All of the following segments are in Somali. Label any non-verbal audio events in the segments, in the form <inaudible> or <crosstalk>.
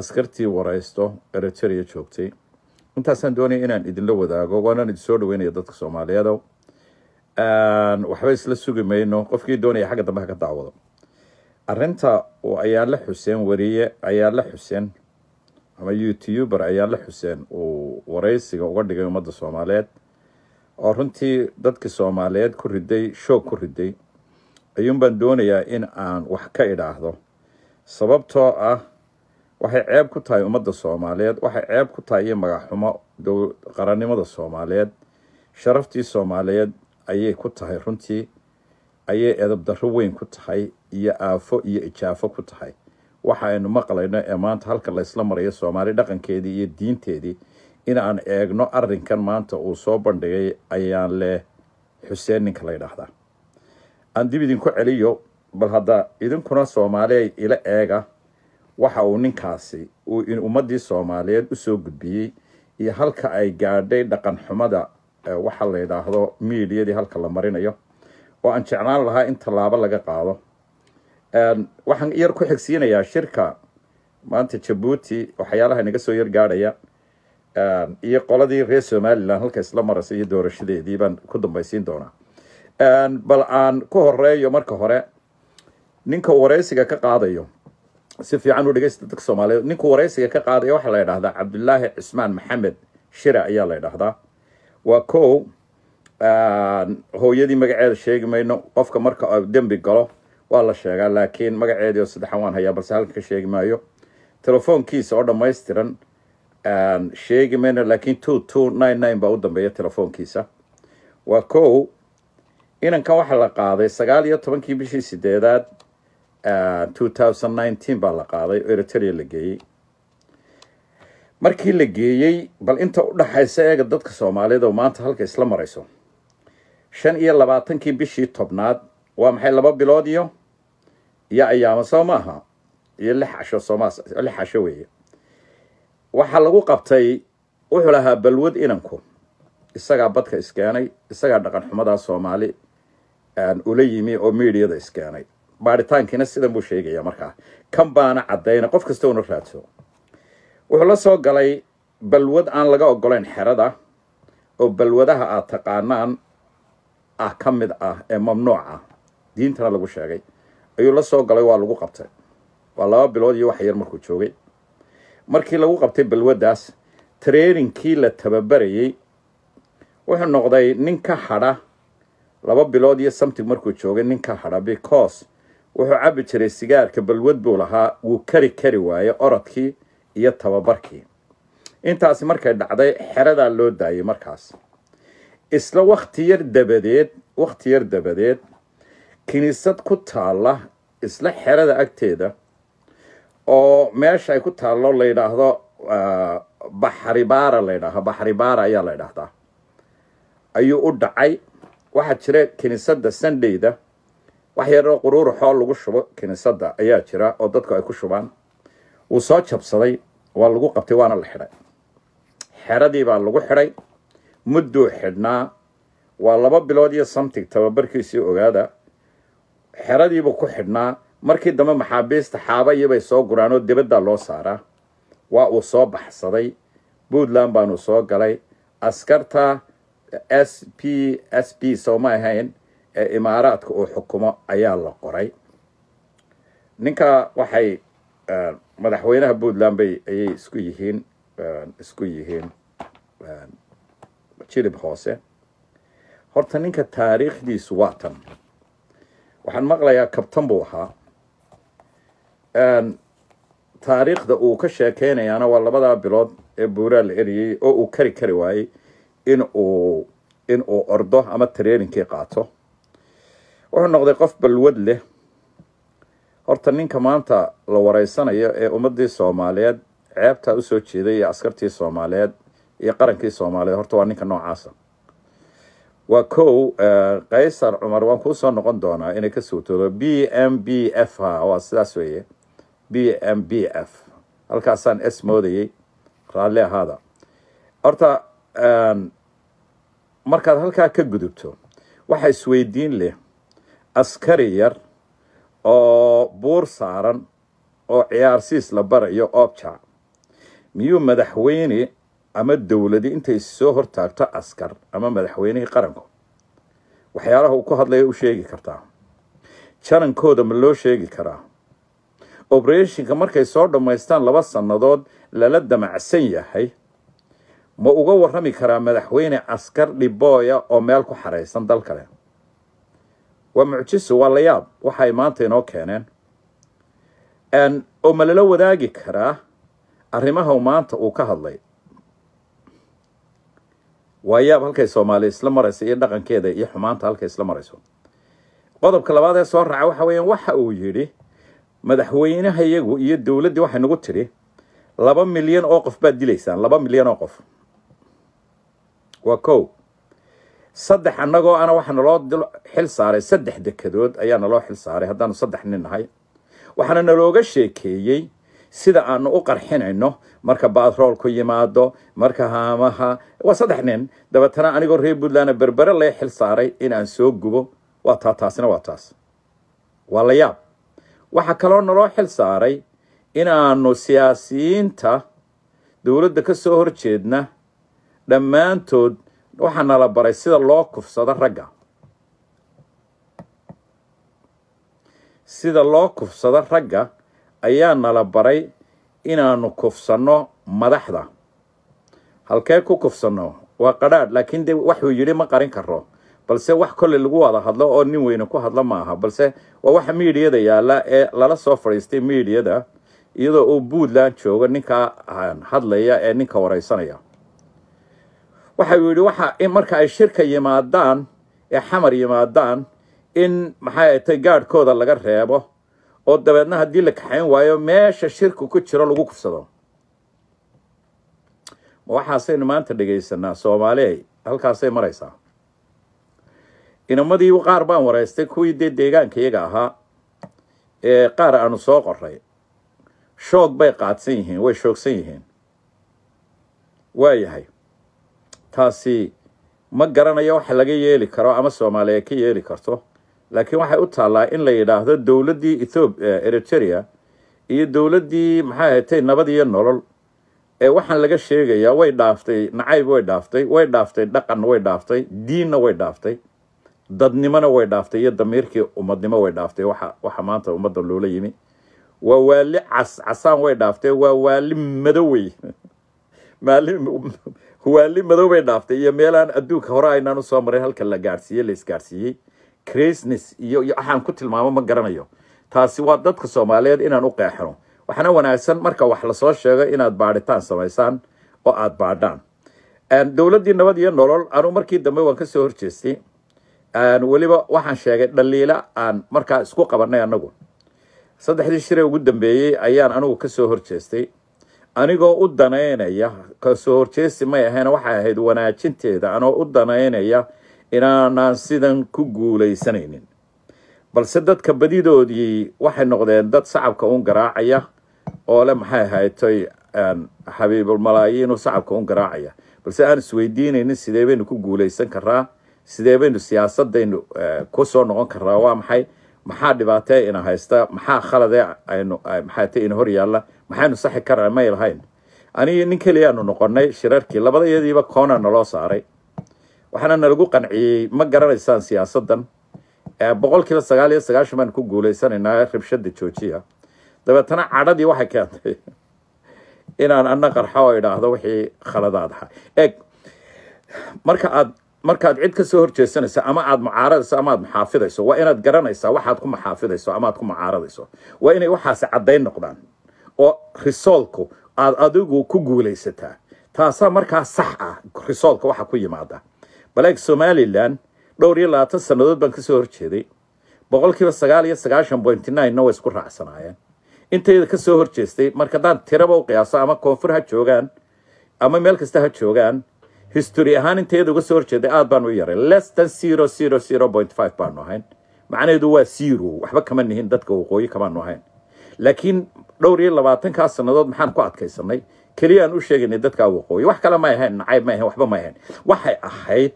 askartii waraysto eriteria joogtay intaasaan doonaya inaan idinla wadaago waanaan idin soo dhaweynaya dadka soomaaliyeedo waxba isla sugi mayno qofkii doonaya xagga dambe ha ka dacwado arinta ayaanla xuseen wariye ayaanla xuseen ama youtuber ayaanla xuseen uu waraysiga uga dhigay ummadda soomaaliyeed oo runtii dadki soomaaliyeed ku riday shoog ku riday ayuun doonayaa in aan wax ka idhaahdo sababtoo ah waxay ceeb ku tahay ummadda soomaaliyeed waxay ceeb ku tahay iyo magaxxumo qarannimada soomaaliyeed sharaftii soomaaliyeed ayay ku tahay runtii ayay edabdarro weyn ku tahay iyo aafo iyo ijaafo ku tahay waxa aynu maqlayno ee maanta halka laysla marayo soomaali dhaqankeedii iyo diinteedii in aan eegno arrinkan maanta uu soo bandhigay ayaan leh xuseen ninka la ydhaahdaa aan dib idinku celiyo bal hadda idinkuna soomaali ay ila eega waxa uu ninkaasi ummaddii soomaaliyeed usoo gudbiyey iyo halka ay gaadhay dhaqan xumada waxa la yidhaahdo miidiyadii halka la marinayo oo aan jeclaan lahaa in tallaabo laga qaado waxaan yar ku xigsiinayaa shirka maanta jabuuti waxyaalaha naga soo yar gaadhaya iyo qoladii reer somalilan halka isla maraysa iyo doorashadeedii ku dambaysiin doonaa bal aan ku horeeyo marka hore ninka waraysiga ka qaadayo si fiican u dhegeysta dadka soomaaliyeed ninku waraysiga ka qaaday waxaa la yidhahdaa cabdulaahi cismaan maxamed shire ayaa la yidhahdaa waa kow hooyadii magaceeda sheegi mayno qofka marka dembi galo waa la sheegaa laakiin magaceedii oo saddexan waan hayaa balse halkan ka sheegi maayo telefoonkiisa oo dhammaystiran sheegi mayno laakiin two two nine nine baa u dambeeya telefoonkiisa waa kow inankan waxaa la qaaday sagaal iyo tobankii bishii sideedaad two thousand nineteen baa la qaaday oo eritrea la geeyey markii la geeyey bal inta u dhaxaysa eega dadka soomaaliyeed oo maanta halka isla marayso shan iyo labaatankii bishii tobnaad waa maxay laba bilood iyo iyo ayaamo soo maaha iyo lix casho sooma lix casho weeye waxaa lagu qabtay wuxuu lahaa balwad inanku isagaa badka iskeenay isagaa dhaqan xumadaa soomaali ula yimi oo miidiyada iskeenay baaritaankiina sidan buu sheegaya markaa kan baana caddayna qof kasta una raadso wuxuu la soo galay balwad aan laga ogolayn xerada oo balwadaha aad taqaanaan ah ka mid ah ee mamnuuc ah diintana lagu sheegay ayuu lasoo galay waa lagu qabtay waa laba bilood iyo wax yar markuu joogay markii lagu qabtay balwaddaas tareerinkii la tababarayey wuxuu noqday nin ka hadha laba bilood iyo samtig markuu joogay nin ka hadha because wuxuu cabi jiray sigaarka balwad buu lahaa wuu kari kari waayey orodkii iyo tababarkii intaasi markay dhacday xeradaa loo daayay markaas isla wakhti yar dabadeed wakhti yar dabadeed kiniisad ku taalla isla xerada agteeda oo meesha ay ku taallo la yidhaahdo ah, baxribaara la ydhaaha baxribaara ayaa la ydhaahdaa ayuu u dhacay waxaa jira kiniisadda sandhayda wax yaroo xool lagu shubo kiniisadda ayaa jira oo dadku ay ku shubaan wuu soo jabsaday waa lagu qabtay waana la xidhay xeradii baa lagu xidhay mudduu xidhnaa waa laba bilood iyo samtig tababarkiisii ogaada xeradiibuu ku xidhnaa markii dambe maxaabiista xaabayibay soo guraan oo dibaddaa loo saaraa waa uu soo baxsaday puntland baanu soo galay askarta s p s b soo ma ahayn ee imaaraadka uu xukumo ayaa la qoray ninka waxay madaxweynaha puntland bay ayay isku yihiin isku yihiin jilib hoose horta ninka taariikhdiisu waa tan waxaan maqlayaa kabtan buu ahaa taariikhda uu ka sheekeynayaana waa labadaa bilood ee buuraa la eriyey oo uu kari kari waayey in uu in uu ordo ama tareeninkai qaato wuxuu noqday qof balwad leh horta ninka maanta la wareysanayo ee ummadii soomaaliyeed ceebta usoo jeeday iyo askartii soomaaliyeed iyo qarankii soomaaliyeed horta waa ninka noocaasa waa kow kaysar eh, cumar waan kuusoo noqon doonaa inay ka suutoodo b m b f ha waa sidaas weeye b m b f halkaasaan s moodayey raalli ahaada horta eh, markaad halkaa ka gudubto waxa isweydiin leh askari yar oo buur saaran oo ciyaarsiis la barayo obja miyuu madaxweyne ama dowladi intay soo hortaagto askar ama madaxweynihii qaranku waxyaalaha uu ku hadlaya u sheegi kartaa janankooda ma loo sheegi karaa oberationka markay soo dhammaystaan laba sannadood lala damacsan yahay ma uga warrami karaa madaxweyne askar dhibooya oo meel ku xaraysan dal kale waa mucjiso waa la yaab waxay maanta inoo keeneen oo ma lala wadaagi karaa arrimahau maanta uu ka hadlay waa yaab halkay soomaaliya isla marayso iyo dhaqankeeda iyo xumaanta halkay isla marayso qodobka labaad ee soo raaca waxa weeyaan waxa uu yidhi madaxweynaha iyagu iyo dowladdii waxay nagu tidhi laba milyan oo qof baad dilaysaan laba milyan oo qof waa kow saddex annagoo ana waxaa naloo xil saaray saddex dekadood ayaa naloo xil saaray haddaanu saddex nin nahay waxaana nalooga sheekeeyey sida aanu u qarxinayno marka ku yimaado marka haamaha waa saddex nin dabeetana anigoo reer puntlandna berbere lee xil saaray inaan soo gubo waa taa taasina waa taas waa la yaab waxaa kaloo naloo xil saaray inaanu siyaasiyiinta dowladda ka soo horjeedna dhammaantood waxaa nala baray sida loo kufsado ragga sida loo kufsado ragga ayaa nala baray inaanu kufsanno madaxda halkee ku kufsanno waa qadhaadh laakiin de waxuu yidhi ma qarin karo balse wax kolley lagu wada hadlo oo nin weyne ku hadlo maaha balse waa waxa miidiyada yaalla ee lala soo fadhiistay miidiyada iyadoo uu buntland joogo ninka hadlaya ee ninka wareysanaya waxau yidhi waxa in marka ay shirka yimaadaan ee xamar yimaadaan in maxay tay gaadhkooda laga reebo oo dabeedna haddii la kaxayn waayo meesha shirku ku jiro lagu kufsado ma waxaasaynu maanta dhegaysanaa soomaaliay halkaasay maraysaa inamadii qaar baan wareystay kuwii dee deegaanka iyaga ahaa ee qaar aanu soo qoray shoog bay qaadsan yihiin way shoogsan yihiin waa yahay taasi ma garanayo wax laga yeeli karo ama soomaaliya ay ka yeeli karto laakiin waxay u taallaa in la yidhaahdo dowladdii ethoobiya eriteria iyo dowladdii maxay ahatay nabad iyo nolol ee waxaan laga sheegayaa way dhaaftay nacayb way dhaaftay way dhaaftay dhaqanna way dhaaftay diinna way dhaaftay dadnimona way dhaaftay iyo damiirkii ummadnimo way dhaaftay waxa waxa maanta ummadda loola yimi waa waali cas casaan way dhaaftay waa waali madowey <laughs> maalin huwaali madow bay dhaaftay iyo meelaan adduunka hore aynaan usoo marin halka la gaadhsiiyey la isgaadhsiiyey crisnes iyo iyo waxaan ku tilmaamo ma garanayo taasi waa dadka soomaaliyeed inaan u qeexno waxna wanaagsan marka wax lasoo sheego inaad baadhitaan samaysaan oo aad baadhaan dowladdii nabad iyo nolol anu markii dambe waan kasoo horjeestay weliba waxaan sheegay dhaliila aan markaa isku qabanay anagu saddexdii shiree ugu dambeeyey ayaan anugu kasoo horjeestay anigoo u danaynaya kasoo horjeesi may ahayn waxay ahayd wanaajinteeda anoo u danaynaya inaanaan sidan ku guulaysanaynin balse dadka badidoodii waxay noqdeen dad sacabka un garaacaya oo le maxay ahaytay xabiibulmalaayiinu sacabka un garaacaya balse aan isweydiinaynin sidee baynu ku guulaysan karaa sidee baynu siyaasadaynu eh, soo noqon karaa waa maxay maxaa dhibaatee ina haysta maxaa khalade aynu maxaatee ina hor yaalla maxaynu saxi karana may lahayn ani nin keliyaanu noqonay shirarkii labada iyadiiba koona naloo saaray waxaana nalagu qanciyey ma garanaysaan siyaasadan boqol kiiba sagaal iyo sagaashan baan ku guulaysanaynaa ribshada joojiya dabeetana cadhadii waxay keentay inaan ana qarxo oo idhaahdo wixii khaladaad ahaa eeg marka aad markaad cid ka soo horjeesanayso ama aad mucaaradayso ama aad muxaafidayso waa inaad garanaysaa waxaad ku maxaafidayso ama aad ku mucaaradayso waa inay waxaasi caddayn noqdaan oo risoolku aad adigu ku guulaysataa taasa markaa sax ah risoolka waxa ku yimaada baleeg somalilan dhowr iyo labaatan sannadood baan kasoo horjeeday boqol kiiba sagaal iyo sagaashan point way isku raacsanaayeen intayda kasoo horjeestay marka haddaan tiraba u qiyaaso ama koonfur ha joogaan ama meel kasta ha joogaan history ahaan intayada uga soo horjeeday aad baan u yaray less than zero zero zero point five baanu ahayn macnaheedu waa zero waxba kama nihin dadka waqooyi kamaanu ahayn laakiin dhowr iyo labaatankaa sannadood maxaan ku adkaysanay keliyaan u sheegaynay dadkaa waqooyi wax kale ma ahayn nacayb ma ahayn waxba ma ahayn waxay ahayd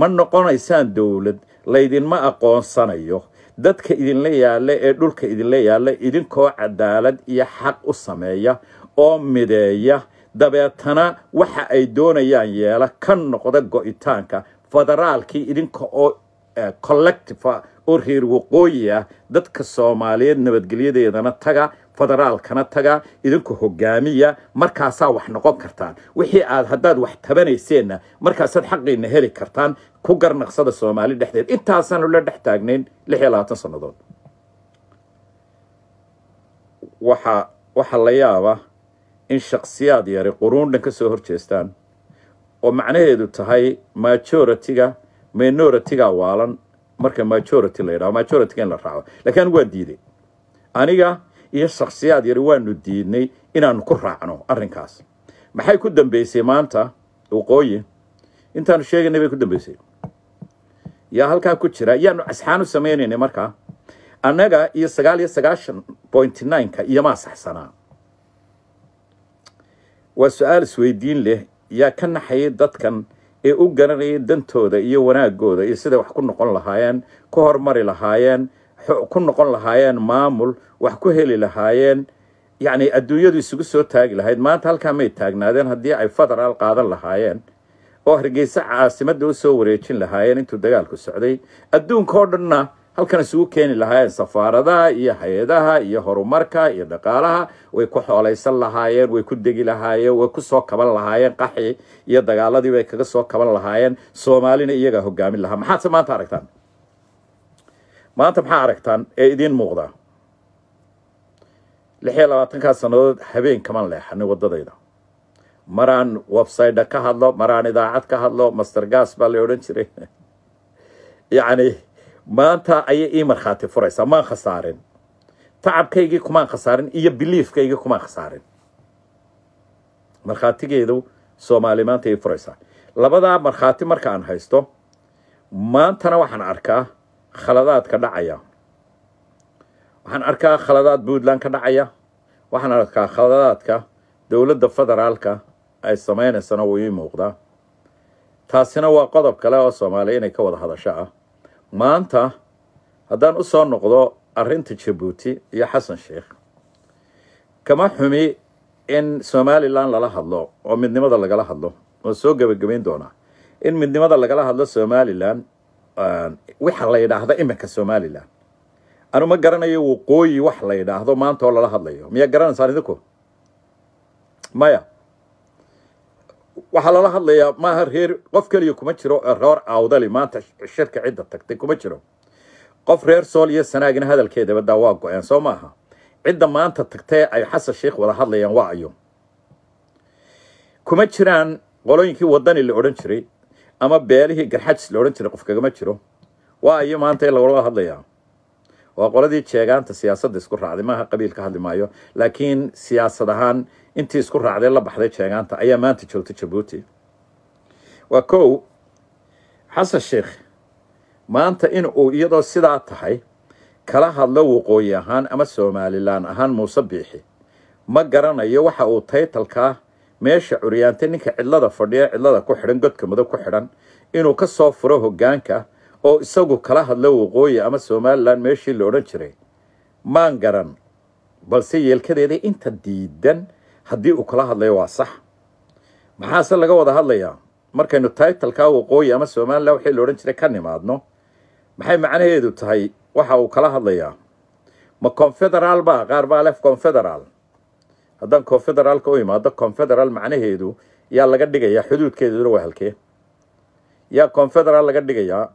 ma noqonaysaan dowlad laydinma aqoonsanayo dadka idinla yaalla ee dhulka idinla yaalla idinkoo cadaalad iyo xaq u sameeya oo mideeya dabeetana waxa ay doonayaan yeela ka noqda go'itaanka federaalkii idinka oo collective oo reer waqooyi ah dadka soomaaliyeed nabadgelyadeedana taga federaalkana taga idinku hogaamiya markaasaa wax noqon kartaan wixii aad haddaad wax tabanayseenna markaasaad xaqiina heli kartaan ku garnaqsada soomaali dhexdeed intaasaanu la dhex taagnayn lix iyo labaatan sannadood waxa waxaa la yaaba in shakhsiyaad yari quruun dhan ka soo hor jeestaan oo macnaheedu tahay majority minority waalan marka majority la yidhaho majority-ga in la raaco lakiin anigu waa diiday aniga iyo shaksiyaad yar waanu diidnay inaanu ku raacno arrinkaas maxay ku dambaysay maanta waqooyi intaanu sheegaynay bay ku dambaysay yaa halkaa ku jira yaanu asxaan u samaynaynay markaa annaga iyo sagaal iyo sagaashan point nine iyomaa saxsanaa waa su-aal isweydiin leh yaa ka naxayay dadkan ee u garanayay dantooda iyo wanaagooda iyo siday wax ku noqon lahaayeen ku hormari lahaayeen ku noqon lahaayeen maamul wax ku heli lahaayeen yacni adduunyadu isugu soo taagi lahayd maanta halkaa may taagnaadeen haddii ay federaal qaadan lahaayeen oo hargeysa caasimadda u soo wareejin lahaayeen intuu dagaalku socday adduunka oo dhanna halkan isugu keeni lahaayeen safaaradaha iyo hay-adaha iyo horumarka iyo dhaqaalaha way ku xoolaysan lahaayeen way ku degi lahaayeen way ku soo kaban lahaayeen qaxii iyo dagaaladii bay kaga soo kaban lahaayeen soomaalina iyagaa hogaamin lahaa maxaadse maanta aragtaan maanta maxaa aragtaan ee idiin muuqdaa lix iyo labaatankaa sannadood habeen kaman leexanin waddadayda maraan websayda ka hadlo maraan idaacad ka hadlo master gas baa la odhan jiray <laughs> yacni maanta ayay ii markhaati furaysaa maan khasaarin tacabkaygii kumaan khasaarin iyo biliifkaygii kumaan khasaarin markhaatigeedu soomaali maanta ii furaysaa labadaa markhaati marka aan haysto maantana waxaan arkaa khaladaadka dhacaya waxaan arkaa khaladaad puntland ka dhacaya waxaan arkaa khaladaadka dowladda federaalka ay samaynaysana wuu ii muuqdaa taasina waa qodob kale oo soomaaliya inay ka wada hadasho ah maanta haddaan u soo noqdo arrinta jabuuti iyo xasan sheikh kama xumi in somalilan lala hadlo oo midnimada lagala hadlo oo soo gebagabayn doonaa in midnimada lagala hadlo somalilan waxa la yidhaahdo iminka somalilan anu ma garanayo waqooyi wax la yidhaahdo maanta oo lala hadlayo miyaa garanaysaan idinku maya waxaa lala hadlayaa maaha reer qof keliya kuma jiro ee awdali maanta shirka cidda tagtay kuma jiro qof reer sool iyo sanaagina hadalkeedaba daa waa go-een soo maaha cidda maanta tagtee ay xasan sheekh wada hadlayaan waa ayo kuma jiraan qolooyinkii wadani la odhan jiray ama beelihii garxajis la odhan jiray qof kagama jiro waa ayo maanta in lagala hadlayaa waa qoladii jeegaanta siyaasadda isku raacday maaha qabiil ka hadli maayo laakiin siyaasad ahaan intii isku raacday la baxday jeegaanta ayaa maanta joogta jabuuti waa kow xasan sheekh maanta in uu iyadoo sidaa tahay kala hadlo waqooyi ahaan ama somalilan ahaan muuse biixi ma garanayo waxa uu taytalkaa meesha curyaantay ninka cidlada fadhiya cidlada ku xidhan godka mudo ku xidhan inuu ka soo furo hoggaanka oo isagu kala hadla waqooyi ama somalilan meeshii la odhan jiray maan garan balse yeelkadeeda inta diidan haddii uu kala hadlayo waa sax maxaase laga wada hadlayaa markaynu taitalkaa ah waqooyi ama somalila waxii la odhan jiray ka nimaadno maxay macnaheedu tahay waxa uu kala hadlayaa ma confederaal baa qaar baa lef confederaal haddaan confederaalka u imaado confederaal macnaheedu yaa laga dhigayaa xuduudkeeduna waa halkee yaa confederaal laga dhigayaa